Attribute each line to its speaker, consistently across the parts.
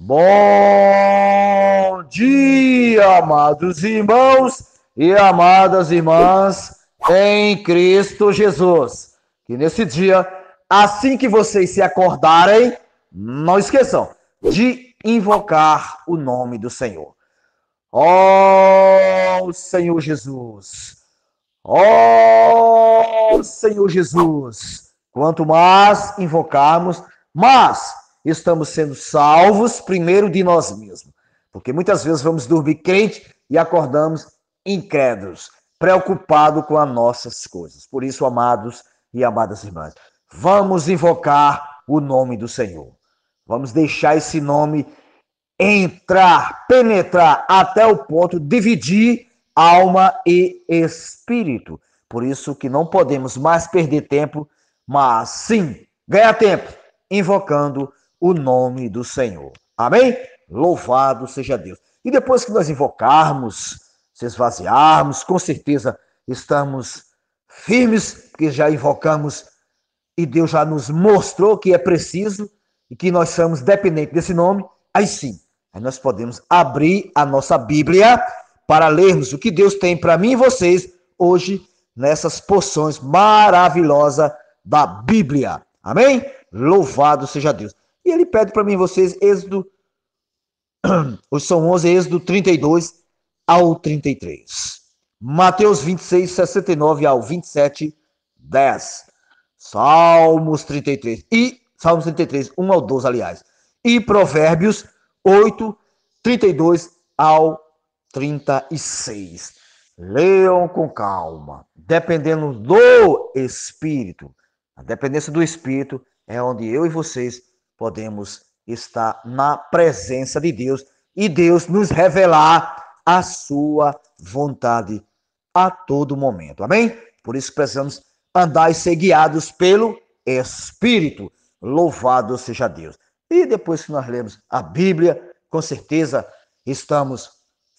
Speaker 1: Bom dia, amados irmãos e amadas irmãs em Cristo Jesus. Que nesse dia, assim que vocês se acordarem, não esqueçam de invocar o nome do Senhor. Ó oh, Senhor Jesus, ó oh, Senhor Jesus, quanto mais invocarmos, mas estamos sendo salvos primeiro de nós mesmos. Porque muitas vezes vamos dormir crente e acordamos incrédulos, preocupados com as nossas coisas. Por isso, amados e amadas irmãs, vamos invocar o nome do Senhor. Vamos deixar esse nome entrar, penetrar até o ponto de dividir alma e espírito. Por isso que não podemos mais perder tempo, mas sim ganhar tempo invocando o nome do Senhor. Amém? Louvado seja Deus. E depois que nós invocarmos, se esvaziarmos, com certeza estamos firmes, porque já invocamos e Deus já nos mostrou que é preciso e que nós somos dependentes desse nome. Aí sim, aí nós podemos abrir a nossa Bíblia para lermos o que Deus tem para mim e vocês hoje nessas porções maravilhosas da Bíblia. Amém? Louvado seja Deus. E ele pede para mim vocês Êxodo, os são 11, Êxodo 32 ao 33. Mateus 26, 69 ao 27, 10. Salmos 33 e Salmos 33, 1 ao 12, aliás. E Provérbios 8, 32 ao 36. Leiam com calma, dependendo do Espírito. A dependência do Espírito é onde eu e vocês podemos estar na presença de Deus e Deus nos revelar a sua vontade a todo momento. Amém? Por isso precisamos andar e ser guiados pelo Espírito. Louvado seja Deus. E depois que nós lemos a Bíblia, com certeza estamos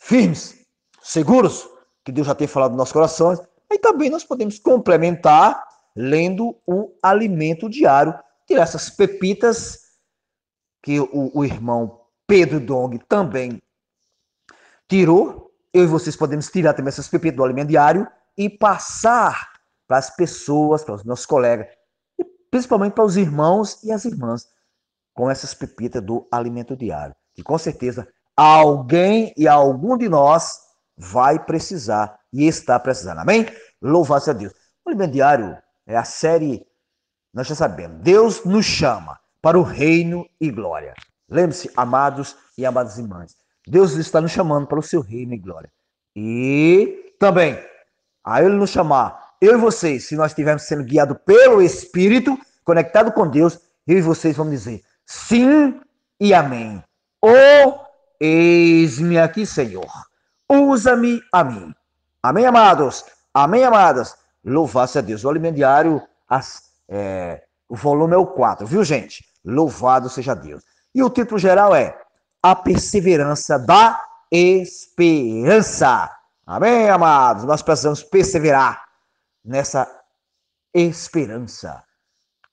Speaker 1: firmes, seguros que Deus já tem falado nos nossos corações. E também nós podemos complementar lendo o alimento diário, tirar essas pepitas que o, o irmão Pedro Dong também tirou. Eu e vocês podemos tirar também essas pepitas do alimento diário e passar para as pessoas, para os nossos colegas, e principalmente para os irmãos e as irmãs, com essas pepitas do alimento diário. E com certeza alguém e algum de nós vai precisar e está precisando. Amém? Louvado seja Deus. O alimento diário é a série, nós já sabemos, Deus nos chama para o reino e glória. Lembre-se, amados e amadas irmãs, Deus está nos chamando para o seu reino e glória. E também, a Ele nos chamar, eu e vocês, se nós estivermos sendo guiados pelo Espírito, conectado com Deus, eu e vocês vamos dizer sim e amém. Oh, eis-me aqui, Senhor. Usa-me a mim. Amém, amados? Amém, amadas? Louvar-se a Deus. O alimento diário, as, é, o volume é o 4, viu, gente? Louvado seja Deus. E o título geral é A Perseverança da Esperança. Amém, amados? Nós precisamos perseverar nessa esperança.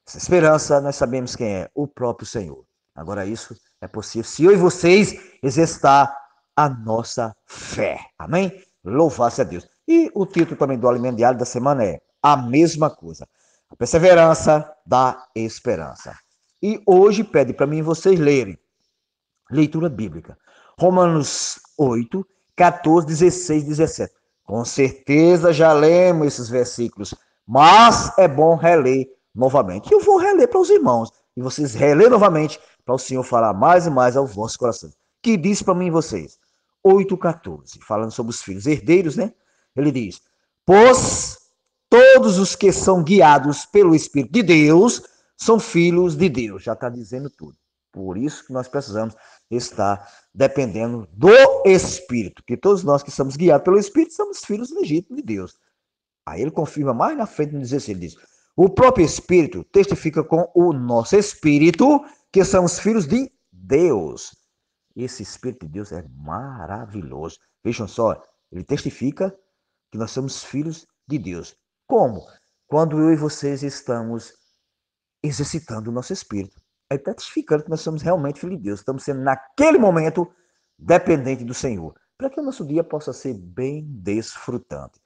Speaker 1: Essa esperança nós sabemos quem é, o próprio Senhor. Agora isso é possível se eu e vocês exercitar a nossa fé. Amém? Louvado seja Deus. E o título também do alimento diário da semana é a mesma coisa. A perseverança dá esperança. E hoje pede para mim vocês lerem. Leitura bíblica. Romanos 8, 14, 16, 17. Com certeza já lemos esses versículos, mas é bom reler novamente. Eu vou reler para os irmãos e vocês reler novamente para o Senhor falar mais e mais ao vosso coração. Que diz para mim vocês? 14, falando sobre os filhos herdeiros, né? Ele diz: "Pois todos os que são guiados pelo Espírito de Deus são filhos de Deus. Já está dizendo tudo. Por isso que nós precisamos estar dependendo do Espírito, que todos nós que somos guiados pelo Espírito somos filhos legítimos de Deus. Aí ele confirma mais na frente no 16, ele diz: O próprio Espírito testifica com o nosso Espírito que somos filhos de Deus. Esse Espírito de Deus é maravilhoso. Vejam só, ele testifica que nós somos filhos de Deus. Como? Quando eu e vocês estamos exercitando o nosso espírito. É Aí está testificando que nós somos realmente filhos de Deus. Estamos sendo, naquele momento, dependente do Senhor. Para que o nosso dia possa ser bem desfrutante.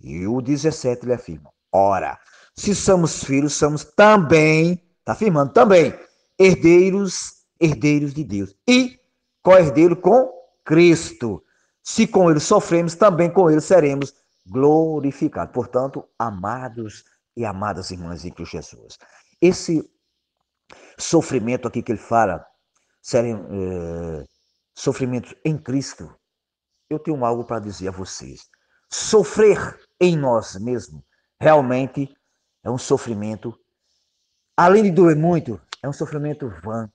Speaker 1: E o 17 ele afirma: Ora, se somos filhos, somos também, está afirmando também, herdeiros, herdeiros de Deus. E co-herdeiro com Cristo. Se com ele sofremos, também com ele seremos glorificado. Portanto, amados e amadas irmãs em Cristo Jesus. Esse sofrimento aqui que ele fala, serem eh, é, sofrimentos em Cristo, eu tenho algo para dizer a vocês. Sofrer em nós mesmos realmente é um sofrimento, além de doer muito, é um sofrimento vã.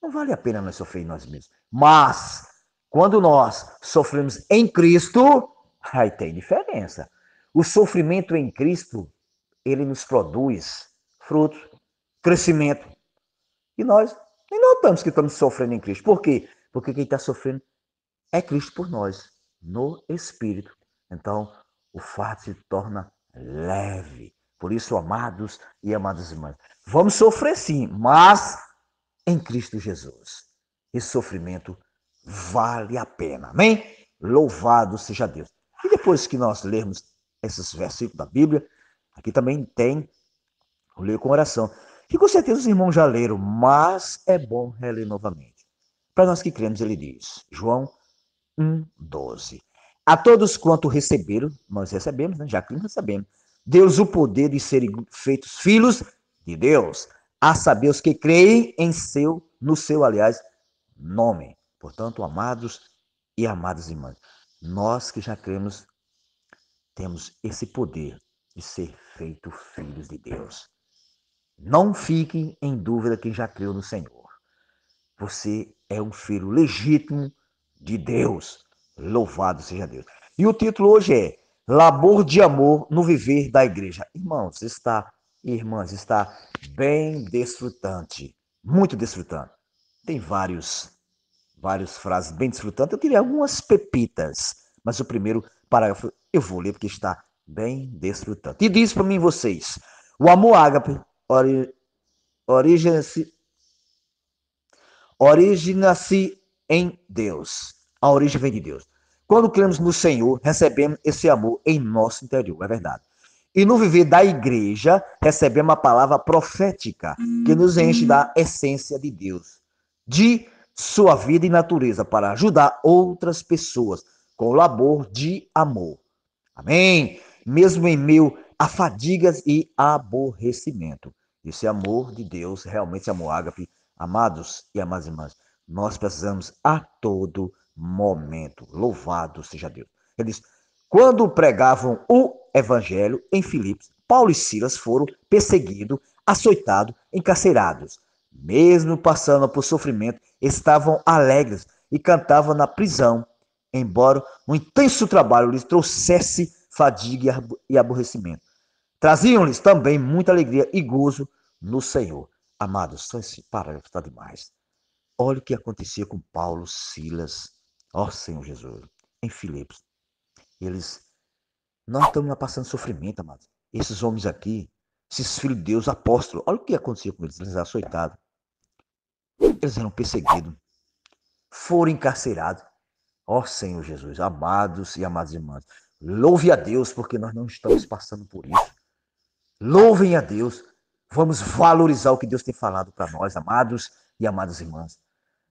Speaker 1: Não vale a pena nós sofrer em nós mesmos. Mas, quando nós sofremos em Cristo, Aí tem diferença. O sofrimento em Cristo, ele nos produz frutos, crescimento. E nós nem notamos que estamos sofrendo em Cristo. Por quê? Porque quem está sofrendo é Cristo por nós, no Espírito. Então, o fato se torna leve. Por isso, amados e amadas irmãs, vamos sofrer sim, mas em Cristo Jesus. Esse sofrimento vale a pena. Amém? Louvado seja Deus. E depois que nós lermos esses versículos da Bíblia, aqui também tem o ler com oração, que com certeza os irmãos já leram, mas é bom reler novamente. Para nós que cremos, ele diz, João 1, 12. A todos quanto receberam, nós recebemos, né? já que recebemos, Deus o poder de serem feitos filhos de Deus, a saber os que creem em seu, no seu, aliás, nome. Portanto, amados e amadas irmãs, nós que já cremos, temos esse poder de ser feito filhos de Deus. Não fique em dúvida quem já creu no Senhor. Você é um filho legítimo de Deus. Louvado seja Deus. E o título hoje é Labor de Amor no Viver da Igreja. Irmãos, está, irmãs, está bem desfrutante, muito desfrutante. Tem vários várias frases bem desfrutantes. Eu tirei algumas pepitas, mas o primeiro parágrafo eu vou ler porque está bem desfrutante. E diz para mim vocês: o amor ágape ori, origina-se origina em Deus. A origem vem de Deus. Quando cremos no Senhor, recebemos esse amor em nosso interior, é verdade. E no viver da igreja, recebemos a palavra profética que nos enche da essência de Deus, de sua vida e natureza para ajudar outras pessoas com o labor de amor. Amém? Mesmo em meio a fadigas e aborrecimento. Esse amor de Deus, realmente esse amor ágape, amados e amadas irmãs, nós precisamos a todo momento. Louvado seja Deus. Eles, quando pregavam o evangelho em Filipos, Paulo e Silas foram perseguidos, açoitados, encarcerados mesmo passando por sofrimento, estavam alegres e cantavam na prisão, embora o um intenso trabalho lhes trouxesse fadiga e aborrecimento. Traziam-lhes também muita alegria e gozo no Senhor. Amados, só esse parágrafo está demais. Olha o que acontecia com Paulo, Silas, ó Senhor Jesus, em Filipos. Eles, nós estamos passando sofrimento, amados. Esses homens aqui, esses filhos de Deus, apóstolos, olha o que acontecia com eles, eles açoitados, eles eram perseguidos, foram encarcerados. Ó oh, Senhor Jesus, amados e amadas irmãs, louve a Deus porque nós não estamos passando por isso. Louvem a Deus. Vamos valorizar o que Deus tem falado para nós, amados e amadas irmãs.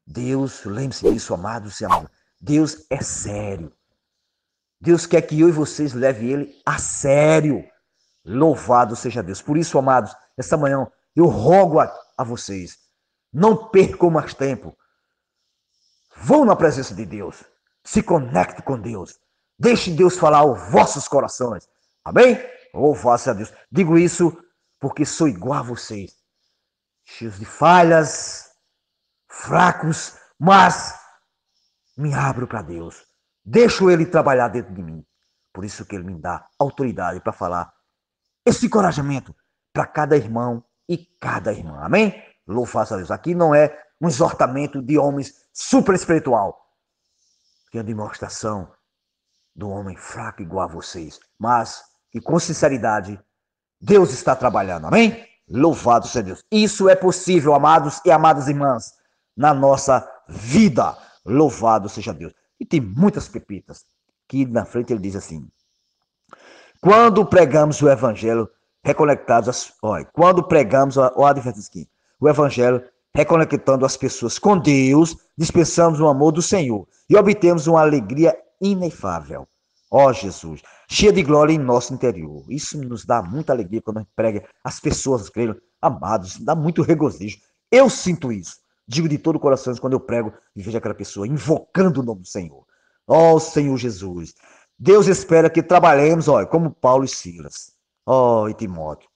Speaker 1: Deus, lembre-se disso, amados e amadas. Deus é sério. Deus quer que eu e vocês leve ele a sério. Louvado seja Deus. Por isso, amados, esta manhã eu rogo a, a vocês não percam mais tempo. Vão na presença de Deus. Se conecte com Deus. Deixe Deus falar aos vossos corações. Amém? Louvado a Deus. Digo isso porque sou igual a vocês. Cheios de falhas, fracos, mas me abro para Deus. Deixo Ele trabalhar dentro de mim. Por isso que Ele me dá autoridade para falar esse encorajamento para cada irmão e cada irmã. Amém? Louvado a Deus. Aqui não é um exortamento de homens super espiritual, que é a demonstração do homem fraco igual a vocês, mas que com sinceridade Deus está trabalhando. Amém? Louvado seja Deus. Isso é possível, amados e amadas irmãs, na nossa vida. Louvado seja Deus. E tem muitas pepitas que na frente ele diz assim: Quando pregamos o evangelho, reconectados, olha, quando pregamos, olha a diferença aqui, o Evangelho, reconectando as pessoas com Deus, dispensamos o amor do Senhor e obtemos uma alegria inefável. Ó oh, Jesus, cheia de glória em nosso interior. Isso nos dá muita alegria quando a gente prega as pessoas creiam, amados, dá muito regozijo. Eu sinto isso. Digo de todo o coração quando eu prego e vejo aquela pessoa invocando o nome do Senhor. Ó oh, Senhor Jesus, Deus espera que trabalhemos, olha, como Paulo e Silas, ó, oh, e Timóteo.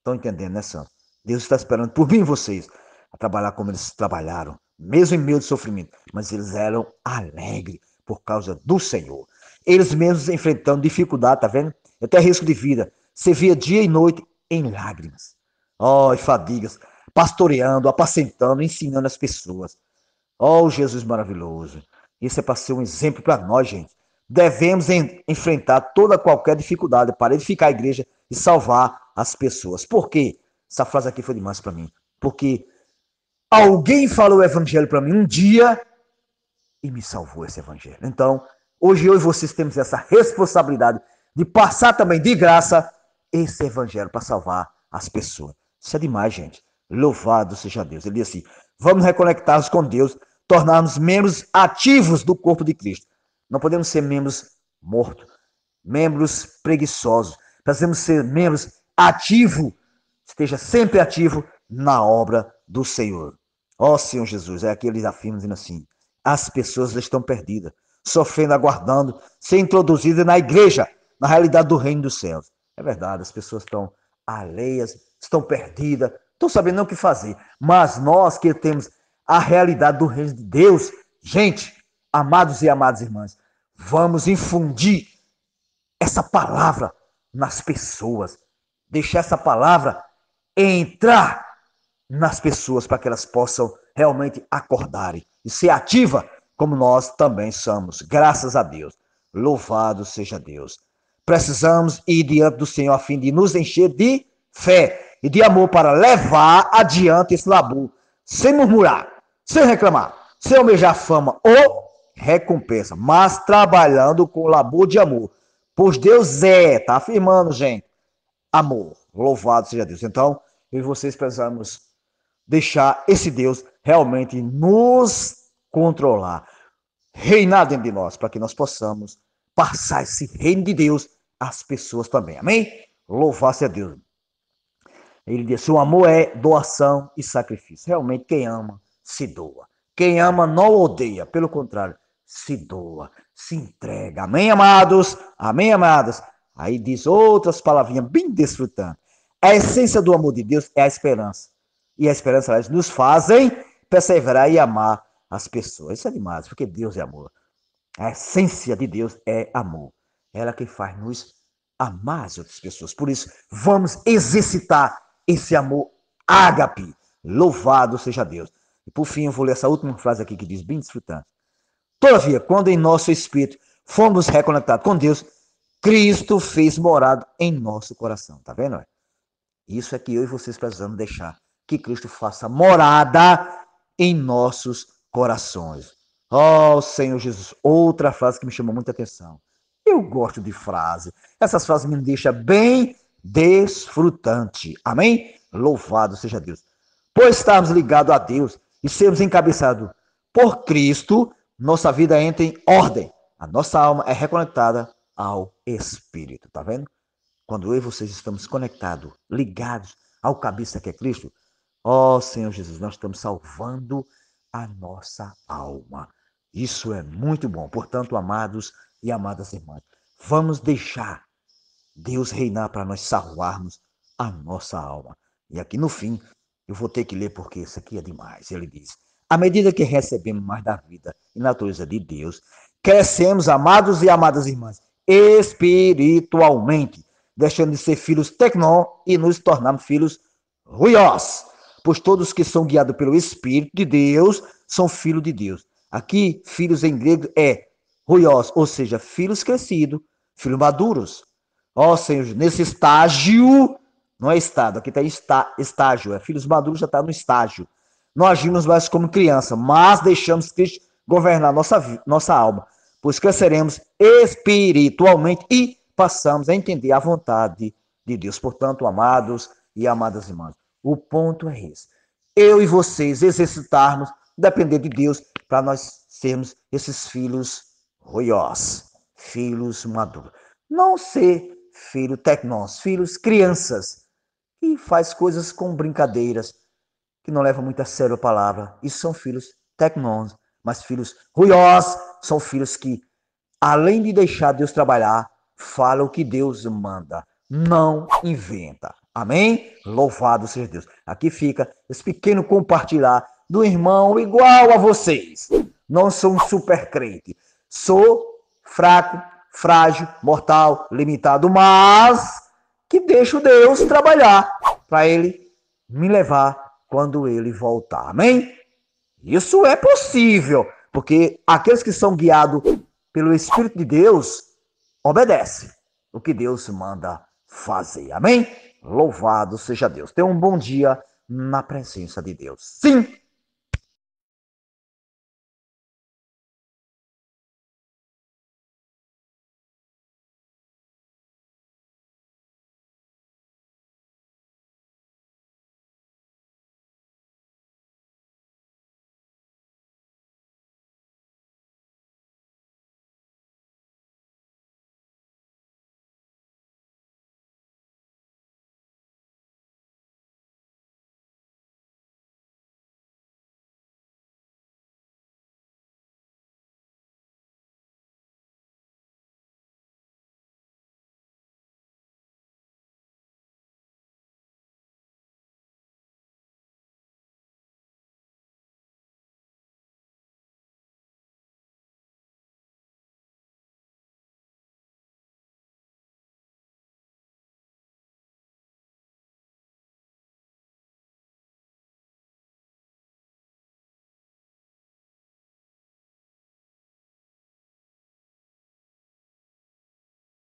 Speaker 1: Estão entendendo, né, Santo? Deus está esperando por mim e vocês a trabalhar como eles trabalharam, mesmo em meio de sofrimento. Mas eles eram alegres por causa do Senhor. Eles mesmos enfrentando dificuldade, tá vendo? Até risco de vida. Servia dia e noite em lágrimas. Oh, e fadigas. Pastoreando, apacentando, ensinando as pessoas. Oh, Jesus maravilhoso. Isso é para ser um exemplo para nós, gente. Devemos en enfrentar toda qualquer dificuldade para edificar a igreja e salvar as pessoas. Por quê? Essa frase aqui foi demais para mim. Porque alguém falou o evangelho para mim um dia e me salvou esse evangelho. Então, hoje eu e vocês temos essa responsabilidade de passar também de graça esse evangelho para salvar as pessoas. Isso é demais, gente. Louvado seja Deus. Ele diz assim: vamos reconectar-nos com Deus, tornar-nos membros ativos do corpo de Cristo. Não podemos ser membros mortos, membros preguiçosos. Precisamos ser membros ativos esteja sempre ativo na obra do Senhor. Ó oh, Senhor Jesus, é aquele eles dizendo assim: as pessoas estão perdidas, sofrendo, aguardando, ser introduzidas na igreja, na realidade do reino dos céus. É verdade, as pessoas estão alheias, estão perdidas, estão sabendo não o que fazer. Mas nós que temos a realidade do reino de Deus, gente, amados e amadas irmãs, vamos infundir essa palavra nas pessoas, deixar essa palavra entrar nas pessoas para que elas possam realmente acordarem e ser ativa como nós também somos. Graças a Deus. Louvado seja Deus. Precisamos ir diante do Senhor a fim de nos encher de fé e de amor para levar adiante esse labor, sem murmurar, sem reclamar, sem almejar fama ou recompensa, mas trabalhando com labor de amor. Pois Deus é, tá afirmando, gente, amor. Louvado seja Deus. Então, eu e vocês precisamos deixar esse Deus realmente nos controlar, reinar dentro de nós, para que nós possamos passar esse reino de Deus às pessoas também. Amém? Louvar seja Deus. Ele diz: o amor é doação e sacrifício. Realmente, quem ama se doa. Quem ama não odeia, pelo contrário, se doa, se entrega. Amém, amados? Amém, amadas? Aí diz outras palavrinhas bem desfrutando. A essência do amor de Deus é a esperança. E a esperança, elas nos fazem perseverar e amar as pessoas. Isso é demais, porque Deus é amor. A essência de Deus é amor. É ela é que faz nos amar as outras pessoas. Por isso, vamos exercitar esse amor ágape. Louvado seja Deus. E por fim, eu vou ler essa última frase aqui que diz, bem desfrutando. Todavia, quando em nosso espírito fomos reconectados com Deus, Cristo fez morado em nosso coração. Tá vendo? Isso é que eu e vocês precisamos deixar. Que Cristo faça morada em nossos corações. Oh, Senhor Jesus. Outra frase que me chamou muita atenção. Eu gosto de frase. Essas frases me deixam bem desfrutante. Amém? Louvado seja Deus. Por estarmos ligados a Deus e sermos encabeçados por Cristo, nossa vida entra em ordem. A nossa alma é reconectada ao Espírito. Tá vendo? Quando eu e vocês estamos conectados, ligados ao cabeça que é Cristo, ó oh, Senhor Jesus, nós estamos salvando a nossa alma. Isso é muito bom. Portanto, amados e amadas irmãs, vamos deixar Deus reinar para nós salvarmos a nossa alma. E aqui no fim, eu vou ter que ler porque isso aqui é demais. Ele diz: À medida que recebemos mais da vida e natureza de Deus, crescemos, amados e amadas irmãs, espiritualmente, deixando de ser filhos tecno e nos tornando filhos ruiós. Pois todos que são guiados pelo Espírito de Deus são filhos de Deus. Aqui, filhos em grego é ruiós, ou seja, filhos crescidos, filhos maduros. Ó oh, Senhor, nesse estágio, não é estado, aqui tá está estágio, é filhos maduros já está no estágio. Não agimos mais como criança, mas deixamos Cristo governar nossa, nossa alma, pois cresceremos espiritualmente e passamos a entender a vontade de Deus. Portanto, amados e amadas irmãs, o ponto é esse. Eu e vocês exercitarmos, depender de Deus, para nós sermos esses filhos roiós, filhos maduros. Não ser filho tecnos, filhos crianças, que faz coisas com brincadeiras, que não levam muito a sério a palavra. Isso são filhos tecnos, mas filhos ruiós são filhos que, além de deixar Deus trabalhar, fala o que Deus manda, não inventa. Amém? Louvado seja Deus. Aqui fica esse pequeno compartilhar do irmão igual a vocês. Não sou um super crente. Sou fraco, frágil, mortal, limitado, mas que deixo Deus trabalhar para ele me levar quando ele voltar. Amém? Isso é possível, porque aqueles que são guiados pelo Espírito de Deus, obedece o que Deus manda fazer. Amém? Louvado seja Deus. Tenha um bom dia na presença de Deus. Sim